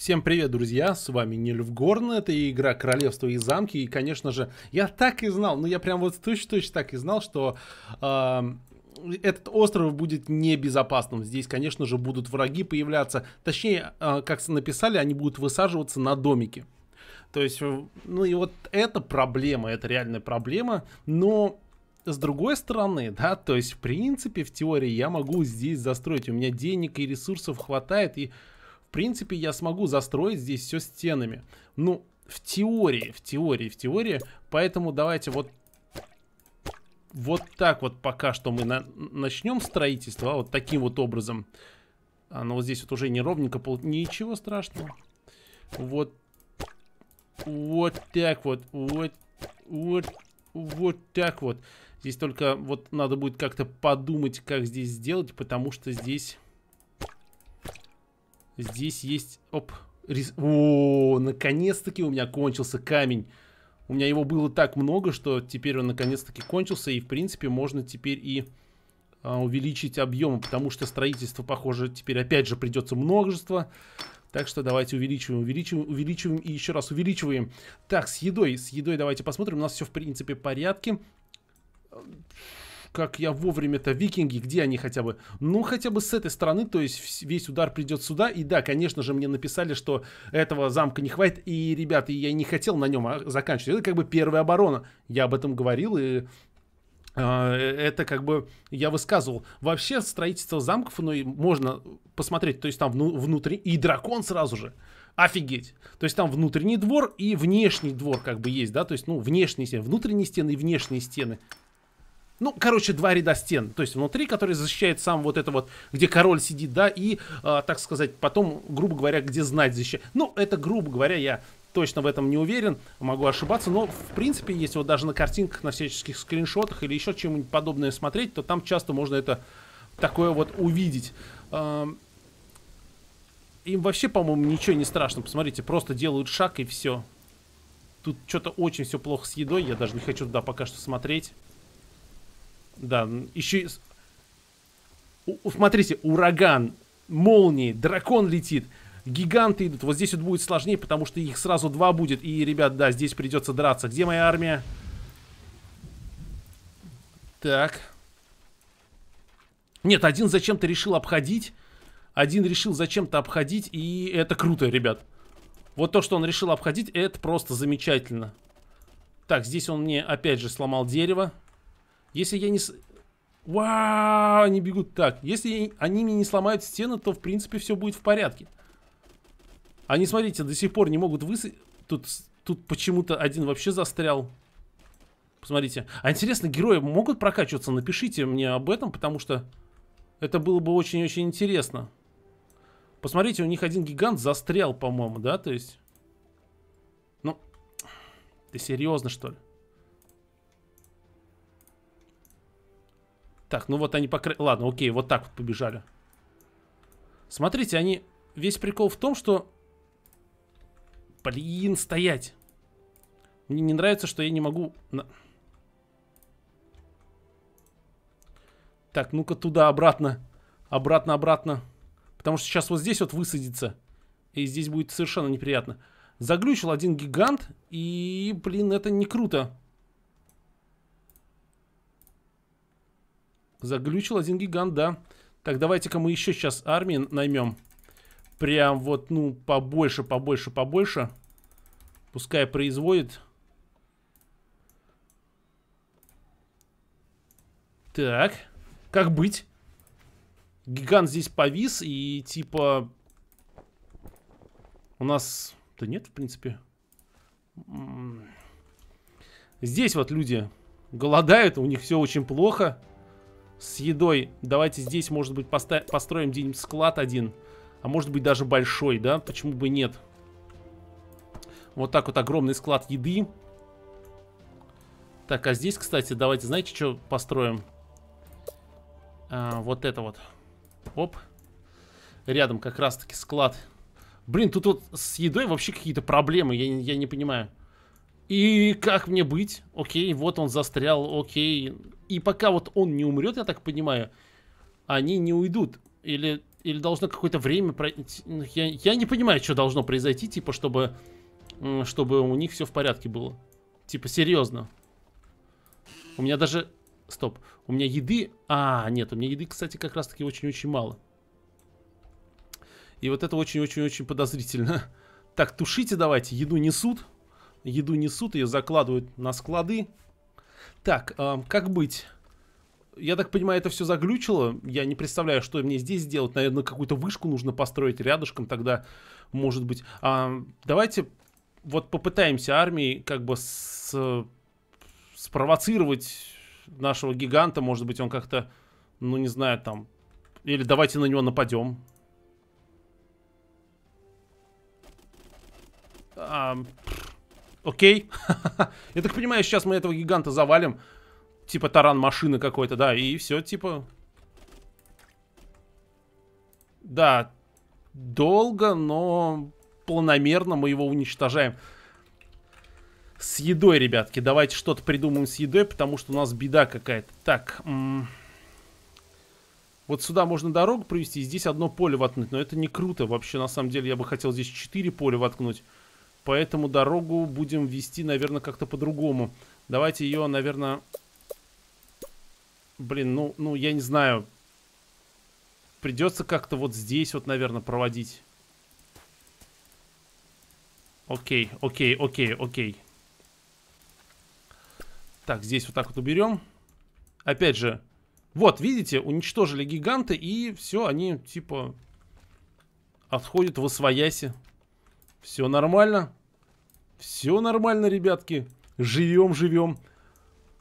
Всем привет, друзья, с вами Нильфгорн, это игра Королевство и замки, и, конечно же, я так и знал, ну я прям вот точно-точно так и знал, что э, этот остров будет небезопасным, здесь, конечно же, будут враги появляться, точнее, э, как написали, они будут высаживаться на домики. То есть, э, ну и вот это проблема, это реальная проблема, но с другой стороны, да, то есть, в принципе, в теории я могу здесь застроить, у меня денег и ресурсов хватает, и принципе, я смогу застроить здесь все стенами. Ну, в теории, в теории, в теории. Поэтому давайте вот вот так вот пока что мы на начнем строительство, а вот таким вот образом. А, ну вот здесь вот уже неровненько, пол... ничего страшного. Вот, вот так вот, вот, вот, вот так вот. Здесь только вот надо будет как-то подумать, как здесь сделать, потому что здесь Здесь есть... Оп. Рис... О, наконец-таки у меня кончился камень. У меня его было так много, что теперь он наконец-таки кончился. И, в принципе, можно теперь и а, увеличить объем. Потому что строительство, похоже, теперь опять же придется множество. Так что давайте увеличиваем, увеличиваем, увеличиваем и еще раз увеличиваем. Так, с едой, с едой давайте посмотрим. У нас все в принципе в порядке как я вовремя-то викинги, где они хотя бы? Ну, хотя бы с этой стороны, то есть весь удар придет сюда. И да, конечно же, мне написали, что этого замка не хватит. И, ребята, я не хотел на нем а, заканчивать. Это как бы первая оборона. Я об этом говорил, и а, э, это как бы я высказывал. Вообще строительство замков, ну и можно посмотреть, то есть там вну, внутри и дракон сразу же. Офигеть. То есть там внутренний двор и внешний двор как бы есть, да, то есть ну внешние стены, внутренние стены и внешние стены. Ну, короче, два ряда стен. То есть внутри, который защищает сам вот это вот, где король сидит, да, и, э, так сказать, потом, грубо говоря, где знать защищает. Ну, это, грубо говоря, я точно в этом не уверен, могу ошибаться, но в принципе, если вот даже на картинках, на всяческих скриншотах или еще чем-нибудь подобное смотреть, то там часто можно это такое вот увидеть. Им вообще, по-моему, ничего не страшно. Посмотрите, просто делают шаг и все. Тут что-то очень все плохо с едой, я даже не хочу туда пока что смотреть. Да, еще... смотрите, ураган, молнии, дракон летит. Гиганты идут. Вот здесь вот будет сложнее, потому что их сразу два будет. И, ребят, да, здесь придется драться. Где моя армия? Так. Нет, один зачем-то решил обходить. Один решил зачем-то обходить. И это круто, ребят. Вот то, что он решил обходить, это просто замечательно. Так, здесь он мне опять же сломал дерево. Если я не... С... Вау, они бегут так. Если они мне не сломают стены, то, в принципе, все будет в порядке. Они, смотрите, до сих пор не могут высы... Тут, тут почему-то один вообще застрял. Посмотрите. А интересно, герои могут прокачиваться? Напишите мне об этом, потому что это было бы очень-очень интересно. Посмотрите, у них один гигант застрял, по-моему, да? То есть... Ну, ты серьезно, что ли? Так, ну вот они покры... Ладно, окей, вот так вот побежали. Смотрите, они... Весь прикол в том, что... Блин, стоять. Мне не нравится, что я не могу... На... Так, ну-ка туда, обратно. Обратно, обратно. Потому что сейчас вот здесь вот высадится. И здесь будет совершенно неприятно. Заглючил один гигант. И, блин, это не круто. Заглючил один гигант, да. Так, давайте-ка мы еще сейчас армии наймем. Прям вот, ну, побольше, побольше, побольше. Пускай производит. Так, как быть? Гигант здесь повис и типа... У нас... Да нет, в принципе. Здесь вот люди голодают, у них все очень плохо с едой. Давайте здесь, может быть, построим где-нибудь склад один. А может быть, даже большой, да? Почему бы нет? Вот так вот огромный склад еды. Так, а здесь, кстати, давайте, знаете, что построим? А, вот это вот. Оп. Рядом как раз-таки склад. Блин, тут вот с едой вообще какие-то проблемы, я, я не понимаю. И как мне быть? Окей, вот он застрял, окей. И пока вот он не умрет, я так понимаю, они не уйдут. Или, или должно какое-то время пройти. Ну, я, я не понимаю, что должно произойти, типа, чтобы, чтобы у них все в порядке было. Типа, серьезно. У меня даже... Стоп. У меня еды... А, нет, у меня еды, кстати, как раз-таки очень-очень мало. И вот это очень-очень-очень подозрительно. Так, тушите давайте. Еду несут еду несут, ее закладывают на склады. Так, э, как быть? Я так понимаю, это все заглючило. Я не представляю, что мне здесь сделать. Наверное, какую-то вышку нужно построить рядышком тогда, может быть. А, давайте вот попытаемся армии как бы с, спровоцировать нашего гиганта. Может быть, он как-то, ну не знаю, там... Или давайте на него нападем. А, пфф. Окей. Я так понимаю, сейчас мы этого гиганта завалим. Типа таран машины какой-то, да. И все, типа... Да. Долго, но планомерно мы его уничтожаем. С едой, ребятки. Давайте что-то придумаем с едой, потому что у нас беда какая-то. Так. Вот сюда можно дорогу провести, здесь одно поле воткнуть. Но это не круто вообще. На самом деле я бы хотел здесь четыре поля воткнуть поэтому дорогу будем вести, наверное, как-то по-другому. Давайте ее, наверное... Блин, ну, ну, я не знаю. Придется как-то вот здесь вот, наверное, проводить. Окей, окей, окей, окей. Так, здесь вот так вот уберем. Опять же, вот, видите, уничтожили гиганты, и все, они, типа, отходят в освояси. Все нормально. Все нормально, ребятки. Живем, живем.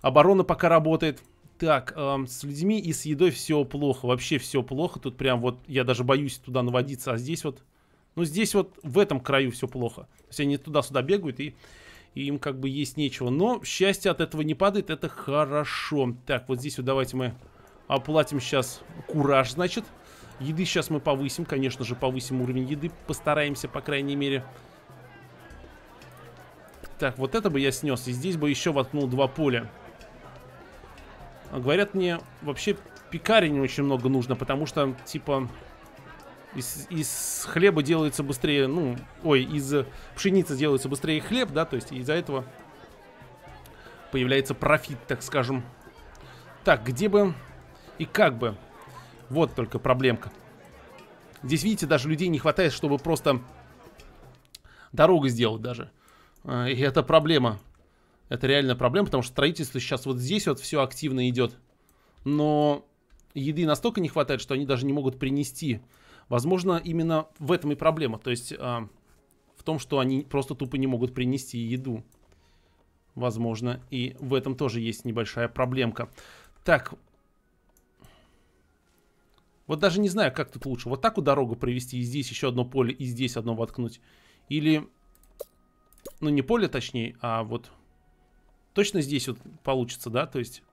Оборона пока работает. Так, эм, с людьми и с едой все плохо. Вообще все плохо. Тут прям вот, я даже боюсь туда наводиться. А здесь вот, ну здесь вот в этом краю все плохо. То есть они туда-сюда бегают и, и им как бы есть нечего. Но счастье от этого не падает, это хорошо. Так, вот здесь вот давайте мы оплатим сейчас кураж, значит. Еды сейчас мы повысим, конечно же, повысим уровень еды. Постараемся, по крайней мере. Так, вот это бы я снес. И здесь бы еще воткнул два поля. А говорят мне, вообще пекарень очень много нужно, потому что, типа, из, из хлеба делается быстрее, ну, ой, из пшеницы делается быстрее хлеб, да, то есть из-за этого появляется профит, так скажем. Так, где бы и как бы. Вот только проблемка. Здесь, видите, даже людей не хватает, чтобы просто дорогу сделать даже. Э, и это проблема. Это реальная проблема, потому что строительство сейчас вот здесь вот все активно идет. Но еды настолько не хватает, что они даже не могут принести. Возможно, именно в этом и проблема. То есть э, в том, что они просто тупо не могут принести еду. Возможно, и в этом тоже есть небольшая проблемка. Так. Вот даже не знаю, как тут лучше. Вот так такую дорогу провести, и здесь еще одно поле, и здесь одно воткнуть. Или ну не поле точнее, а вот точно здесь вот получится, да, то есть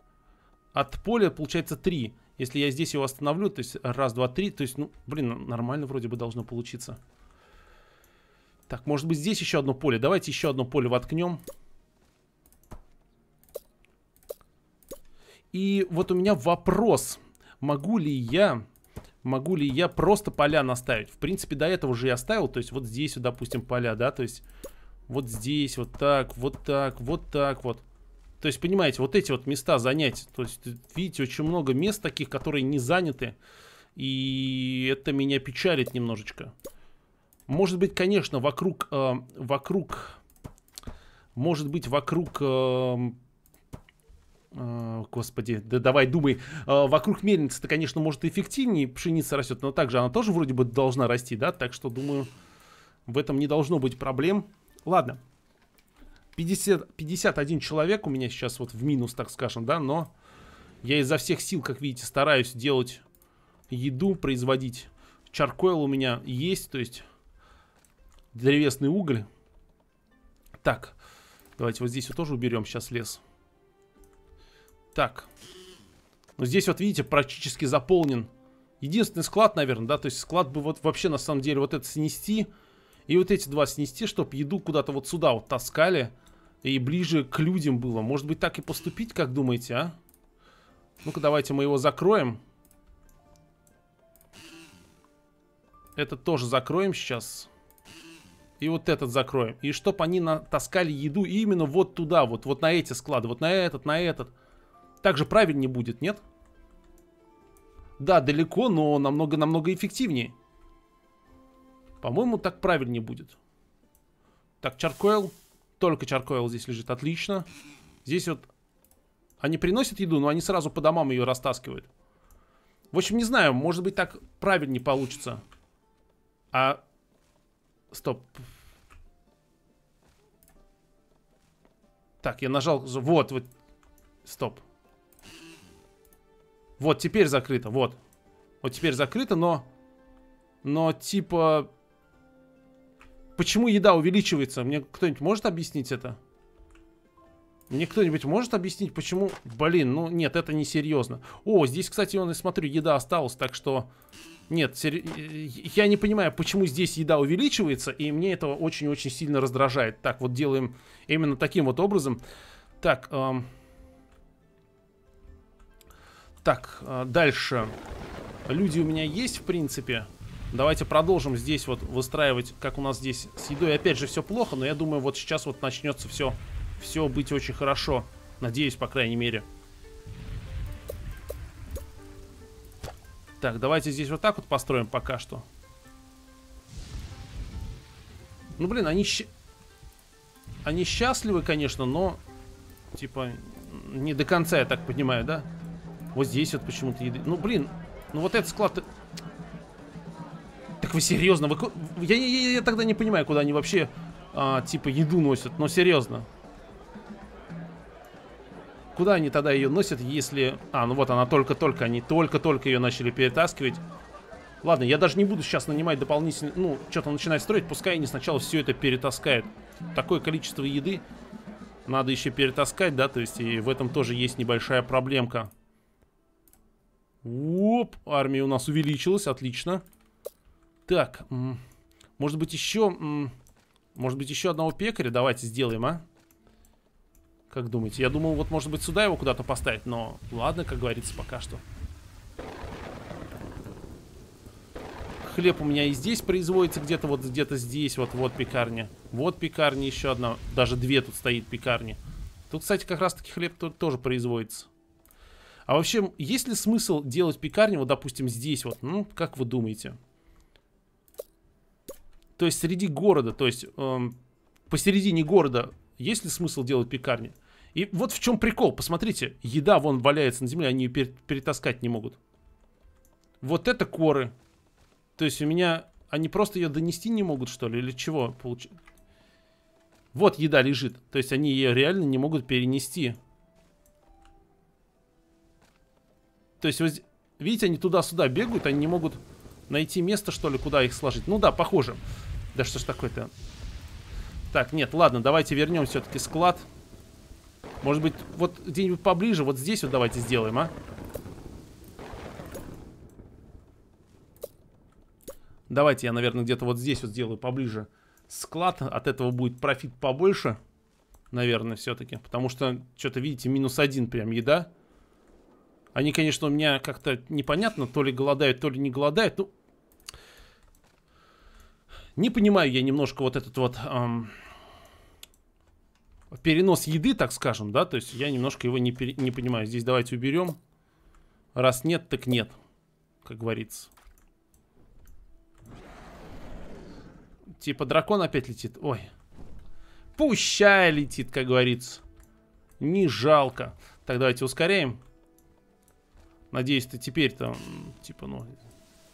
от поля получается 3. Если я здесь его остановлю, то есть раз, два, три, то есть, ну, блин, ну, нормально вроде бы должно получиться. Так, может быть здесь еще одно поле. Давайте еще одно поле воткнем. И вот у меня вопрос. Могу ли я... Могу ли я просто поля наставить? В принципе, до этого же я ставил, То есть вот здесь, вот, допустим, поля, да? То есть вот здесь, вот так, вот так, вот так вот. То есть, понимаете, вот эти вот места занять. То есть, видите, очень много мест таких, которые не заняты. И это меня печалит немножечко. Может быть, конечно, вокруг... Э, вокруг... Может быть, вокруг... Э, э Господи, да давай думай. Э, вокруг мельницы-то, конечно, может эффективнее пшеница растет, но также она тоже вроде бы должна расти, да? Так что, думаю, в этом не должно быть проблем. Ладно. 50, 51 человек у меня сейчас вот в минус, так скажем, да, но я изо всех сил, как видите, стараюсь делать еду, производить. Чаркойл у меня есть, то есть древесный уголь. Так, давайте вот здесь вот тоже уберем сейчас лес. Так. Ну здесь вот, видите, практически заполнен. Единственный склад, наверное, да, то есть склад бы вот вообще на самом деле вот это снести... И вот эти два снести, чтобы еду куда-то вот сюда вот таскали. И ближе к людям было. Может быть, так и поступить, как думаете, а? Ну-ка, давайте мы его закроем. Этот тоже закроем сейчас. И вот этот закроем. И чтоб они натаскали еду именно вот туда, вот, вот на эти склады, вот на этот, на этот. Так же правильнее будет, нет? Да, далеко, но намного-намного эффективнее. По-моему, так правильнее будет. Так, Чаркоил, Только Чаркоил здесь лежит. Отлично. Здесь вот... Они приносят еду, но они сразу по домам ее растаскивают. В общем, не знаю, может быть так правильнее получится. А... Стоп. Так, я нажал... Вот, вот. Стоп. Вот, теперь закрыто, вот. Вот теперь закрыто, но... Но типа... Почему еда увеличивается? Мне кто-нибудь может объяснить это? Мне кто-нибудь может объяснить, почему... Блин, ну нет, это не серьезно. О, здесь, кстати, он, и смотрю, еда осталась, так что... Нет, сер... я не понимаю, почему здесь еда увеличивается, и мне этого очень-очень сильно раздражает. Так, вот делаем именно таким вот образом. Так, эм... так, э, дальше. Люди у меня есть, в принципе. Давайте продолжим здесь вот выстраивать, как у нас здесь с едой. Опять же, все плохо, но я думаю, вот сейчас вот начнется все, все быть очень хорошо. Надеюсь, по крайней мере. Так, давайте здесь вот так вот построим пока что. Ну, блин, они... Они счастливы, конечно, но... Типа, не до конца, я так понимаю, да? Вот здесь вот почему-то еды... Ну, блин, ну вот этот склад вы серьезно? Вы, я, я, я тогда не понимаю, куда они вообще, а, типа, еду носят. Но серьезно. Куда они тогда ее носят, если... А, ну вот она только-только, они только-только ее начали перетаскивать. Ладно, я даже не буду сейчас нанимать дополнительно... Ну, что-то начинать строить, пускай они сначала все это перетаскают. Такое количество еды надо еще перетаскать, да, то есть и в этом тоже есть небольшая проблемка. Оп, армия у нас увеличилась, отлично. Отлично. Так, может быть еще... Может быть еще одного пекаря давайте сделаем, а? Как думаете? Я думал, вот может быть сюда его куда-то поставить, но ладно, как говорится, пока что. Хлеб у меня и здесь производится, где-то вот где-то здесь, вот, вот пекарня. Вот пекарня еще одна, даже две тут стоит пекарни. Тут, кстати, как раз-таки хлеб тут тоже производится. А вообще, есть ли смысл делать пекарню, вот, допустим, здесь вот? Ну, как вы думаете? То есть среди города, то есть эм, посередине города, есть ли смысл делать пекарни? И вот в чем прикол, посмотрите, еда вон валяется на земле, они ее перетаскать не могут. Вот это коры. То есть у меня, они просто ее донести не могут, что ли, или чего? Получ... Вот еда лежит, то есть они ее реально не могут перенести. То есть, вот, видите, они туда-сюда бегают, они не могут Найти место, что ли, куда их сложить? Ну да, похоже. Да что ж такое-то? Так, нет, ладно, давайте вернем все-таки склад. Может быть, вот где-нибудь поближе, вот здесь вот давайте сделаем, а? Давайте я, наверное, где-то вот здесь вот сделаю поближе склад. От этого будет профит побольше, наверное, все-таки. Потому что, что-то, видите, минус один прям еда. Еда. Они, конечно, у меня как-то непонятно, то ли голодают, то ли не голодают. Ну, не понимаю я немножко вот этот вот эм, перенос еды, так скажем, да? То есть я немножко его не, пере, не понимаю. Здесь давайте уберем. Раз нет, так нет, как говорится. Типа дракон опять летит. Ой. Пущай летит, как говорится. Не жалко. Так, давайте ускоряем. Надеюсь, ты теперь там, типа, ну,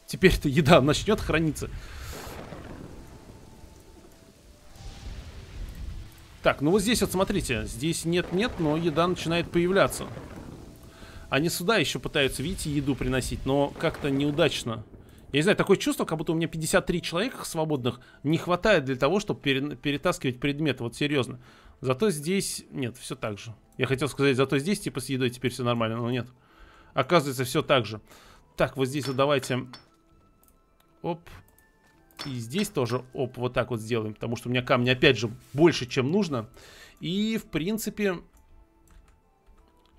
теперь-то еда начнет храниться. Так, ну вот здесь вот смотрите, здесь нет-нет, но еда начинает появляться. Они сюда еще пытаются, видите, еду приносить, но как-то неудачно. Я не знаю, такое чувство, как будто у меня 53 человека свободных не хватает для того, чтобы перетаскивать предметы, вот серьезно. Зато здесь... Нет, все так же. Я хотел сказать, зато здесь типа с едой теперь все нормально, но нет. Оказывается, все так же. Так, вот здесь вот давайте... Оп. И здесь тоже, оп, вот так вот сделаем. Потому что у меня камня, опять же, больше, чем нужно. И, в принципе...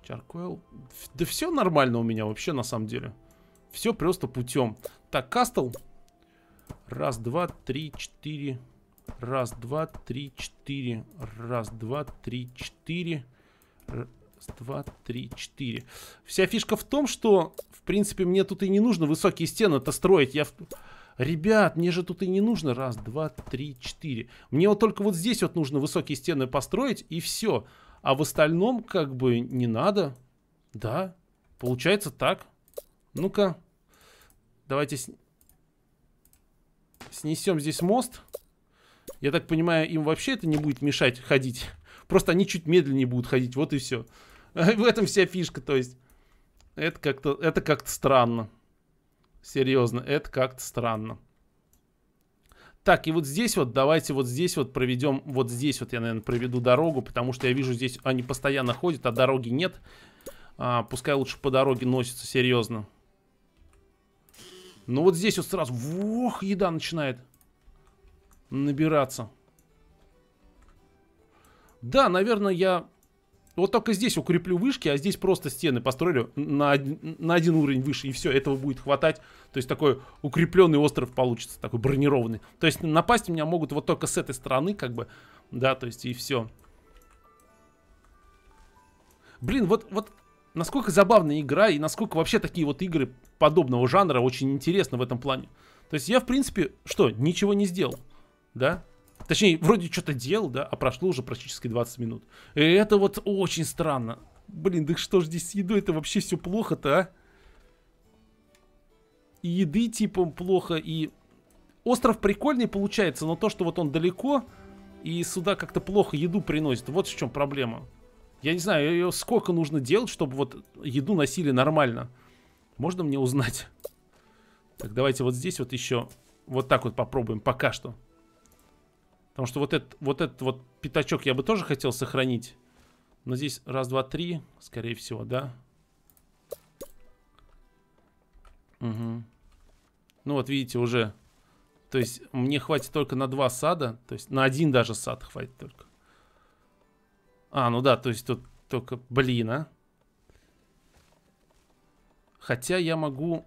Чаркоэл Да все нормально у меня вообще, на самом деле. Все просто путем. Так, кастл. Раз, два, три, четыре. Раз, два, три, четыре. Раз, два, три, четыре. Раз, два, три, четыре. Вся фишка в том, что, в принципе, мне тут и не нужно высокие стены-то строить. Я... Ребят, мне же тут и не нужно. Раз, два, три, четыре. Мне вот только вот здесь вот нужно высокие стены построить, и все. А в остальном, как бы, не надо. Да, получается так. Ну-ка, давайте с... снесем здесь мост. Я так понимаю, им вообще это не будет мешать ходить. Просто они чуть медленнее будут ходить, вот и все. В этом вся фишка, то есть. Это как-то, это как-то странно. Серьезно, это как-то странно. Так, и вот здесь вот, давайте вот здесь вот проведем, вот здесь вот я, наверное, проведу дорогу, потому что я вижу здесь, они постоянно ходят, а дороги нет. А, пускай лучше по дороге носятся, серьезно. Ну вот здесь вот сразу, вох, еда начинает набираться. Да, наверное, я вот только здесь укреплю вышки, а здесь просто стены построю на, на один уровень выше, и все, этого будет хватать. То есть такой укрепленный остров получится, такой бронированный. То есть напасть меня могут вот только с этой стороны, как бы, да, то есть и все. Блин, вот, вот насколько забавная игра, и насколько вообще такие вот игры подобного жанра очень интересны в этом плане. То есть я, в принципе, что, ничего не сделал, да? Точнее, вроде что-то делал, да, а прошло уже практически 20 минут. И это вот очень странно. Блин, да что ж здесь с едой-то вообще все плохо-то, а? И еды типа плохо, и... Остров прикольный получается, но то, что вот он далеко, и сюда как-то плохо еду приносит, вот в чем проблема. Я не знаю, э, сколько нужно делать, чтобы вот еду носили нормально. Можно мне узнать? Так, давайте вот здесь вот еще вот так вот попробуем пока что. Потому что вот этот вот, этот вот пятачок я бы тоже хотел сохранить. Но здесь раз, два, три, скорее всего, да? Угу. Ну вот видите, уже... То есть мне хватит только на два сада. То есть на один даже сад хватит только. А, ну да, то есть тут только... Блин, а. Хотя я могу...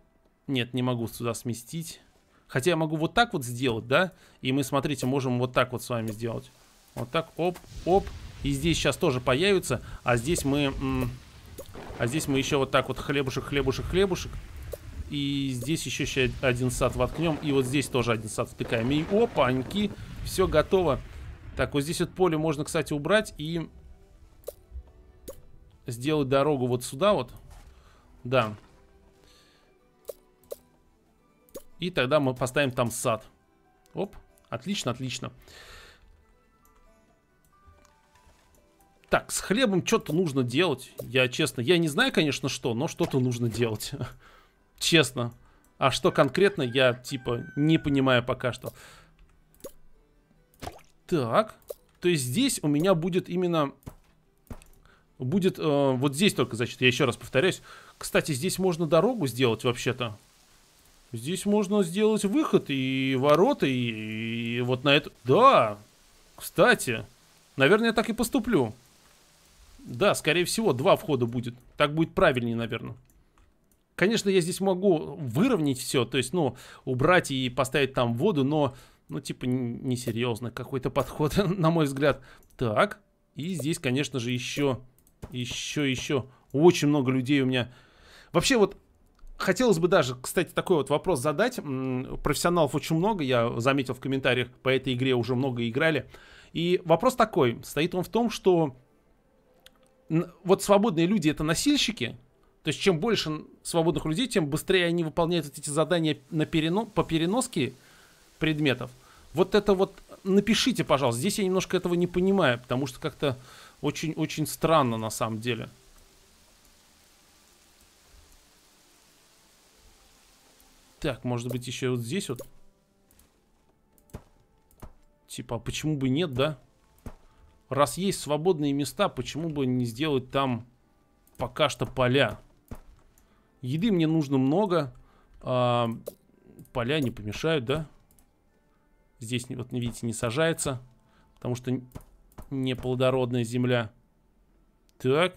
Нет, не могу сюда сместить. Хотя я могу вот так вот сделать, да? И мы, смотрите, можем вот так вот с вами сделать. Вот так, оп, оп. И здесь сейчас тоже появится. А здесь мы... А здесь мы еще вот так вот хлебушек, хлебушек, хлебушек. И здесь еще, еще один сад воткнем. И вот здесь тоже один сад втыкаем. И опаньки, все готово. Так, вот здесь вот поле можно, кстати, убрать и сделать дорогу вот сюда вот. Да. И тогда мы поставим там сад. Оп, отлично, отлично. Так, с хлебом что-то нужно делать. Я честно, я не знаю, конечно, что, но что-то нужно делать. честно. А что конкретно, я типа не понимаю пока что. Так, то есть здесь у меня будет именно... Будет э, вот здесь только, значит, я еще раз повторяюсь. Кстати, здесь можно дорогу сделать вообще-то. Здесь можно сделать выход и ворота, и, и вот на это... Да, кстати, наверное, я так и поступлю. Да, скорее всего, два входа будет. Так будет правильнее, наверное. Конечно, я здесь могу выровнять все, то есть, ну, убрать и поставить там воду, но, ну, типа, несерьезно какой-то подход, на мой взгляд. Так, и здесь, конечно же, еще, еще, еще очень много людей у меня. Вообще, вот Хотелось бы даже, кстати, такой вот вопрос задать. Профессионалов очень много, я заметил в комментариях, по этой игре уже много играли. И вопрос такой, стоит он в том, что вот свободные люди это насильщики, то есть чем больше свободных людей, тем быстрее они выполняют вот эти задания на перено... по переноске предметов. Вот это вот напишите, пожалуйста. Здесь я немножко этого не понимаю, потому что как-то очень-очень странно на самом деле. Так, может быть, еще вот здесь вот. Типа, а почему бы нет, да? Раз есть свободные места, почему бы не сделать там пока что поля? Еды мне нужно много. А, поля не помешают, да? Здесь, вот видите, не сажается. Потому что неплодородная земля. Так.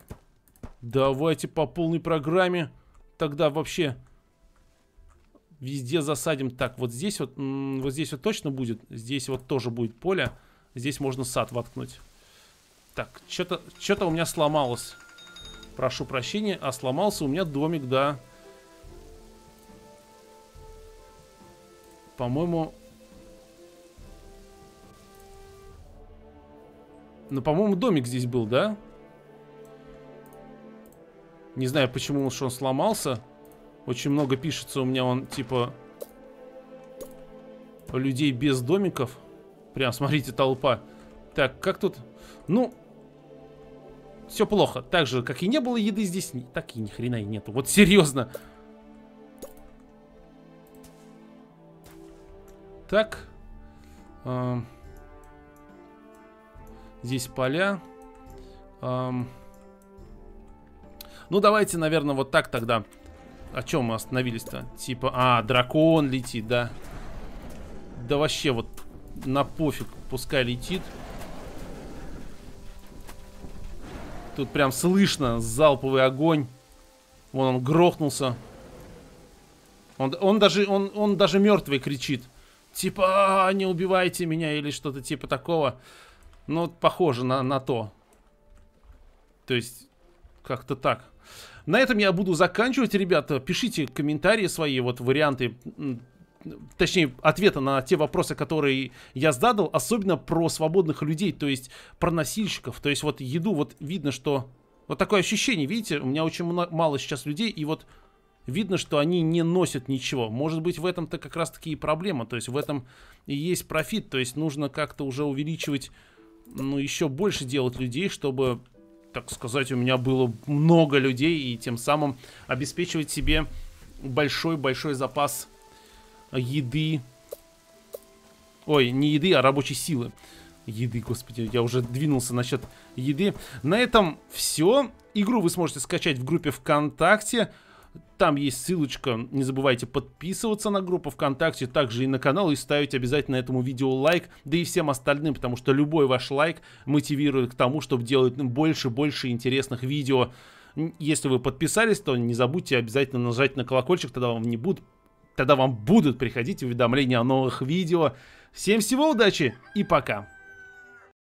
Давайте по полной программе. Тогда вообще Везде засадим. Так, вот здесь вот, вот здесь вот точно будет. Здесь вот тоже будет поле. Здесь можно сад воткнуть. Так, что-то что у меня сломалось. Прошу прощения, а сломался у меня домик, да. По-моему... Ну, по-моему, домик здесь был, да? Не знаю, почему уж он сломался. Очень много пишется у меня он, типа, людей без домиков. Прям, смотрите, толпа. Так, как тут? Ну, все плохо. Так же, как и не было еды здесь, так и ни хрена и нету. Вот серьезно. Так. Эм, здесь поля. Эм, ну, давайте, наверное, вот так тогда. О а чем мы остановились-то? Типа, а, дракон летит, да. Да вообще, вот на пофиг, пускай летит. Тут прям слышно залповый огонь. Вон он грохнулся. Он, он, даже, он, он даже мертвый кричит. Типа, а, не убивайте меня или что-то типа такого. Ну, похоже на, на то. То есть, как-то так. На этом я буду заканчивать, ребята. Пишите комментарии свои, вот варианты точнее, ответа на те вопросы, которые я задал, особенно про свободных людей, то есть про насильщиков, то есть вот еду, вот видно, что... Вот такое ощущение, видите, у меня очень мало сейчас людей, и вот видно, что они не носят ничего. Может быть, в этом-то как раз-таки и проблема, то есть в этом и есть профит, то есть нужно как-то уже увеличивать, ну, еще больше делать людей, чтобы так сказать, у меня было много людей, и тем самым обеспечивать себе большой-большой запас еды. Ой, не еды, а рабочей силы. Еды, господи, я уже двинулся насчет еды. На этом все. Игру вы сможете скачать в группе ВКонтакте. Там есть ссылочка. Не забывайте подписываться на группу ВКонтакте, также и на канал, и ставить обязательно этому видео лайк, да и всем остальным, потому что любой ваш лайк мотивирует к тому, чтобы делать больше-больше интересных видео. Если вы подписались, то не забудьте обязательно нажать на колокольчик, тогда вам не будут, тогда вам будут приходить уведомления о новых видео. Всем всего удачи и пока!